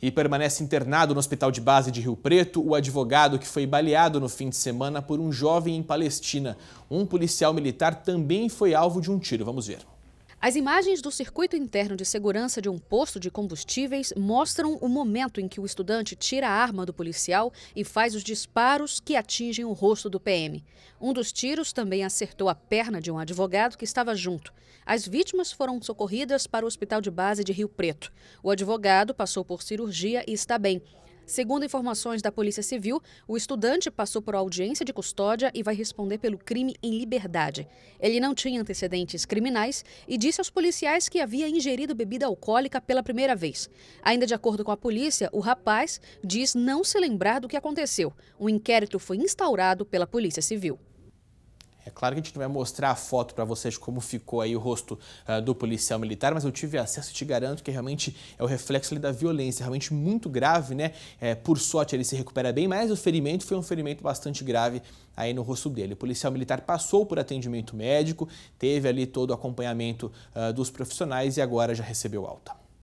E permanece internado no hospital de base de Rio Preto o advogado que foi baleado no fim de semana por um jovem em Palestina. Um policial militar também foi alvo de um tiro. Vamos ver. As imagens do circuito interno de segurança de um posto de combustíveis mostram o momento em que o estudante tira a arma do policial e faz os disparos que atingem o rosto do PM. Um dos tiros também acertou a perna de um advogado que estava junto. As vítimas foram socorridas para o hospital de base de Rio Preto. O advogado passou por cirurgia e está bem. Segundo informações da Polícia Civil, o estudante passou por audiência de custódia e vai responder pelo crime em liberdade. Ele não tinha antecedentes criminais e disse aos policiais que havia ingerido bebida alcoólica pela primeira vez. Ainda de acordo com a polícia, o rapaz diz não se lembrar do que aconteceu. Um inquérito foi instaurado pela Polícia Civil. É claro que a gente não vai mostrar a foto para vocês como ficou aí o rosto uh, do policial militar, mas eu tive acesso e te garanto que realmente é o reflexo ali, da violência, realmente muito grave, né? É, por sorte ele se recupera bem, mas o ferimento foi um ferimento bastante grave aí no rosto dele. O policial militar passou por atendimento médico, teve ali todo o acompanhamento uh, dos profissionais e agora já recebeu alta.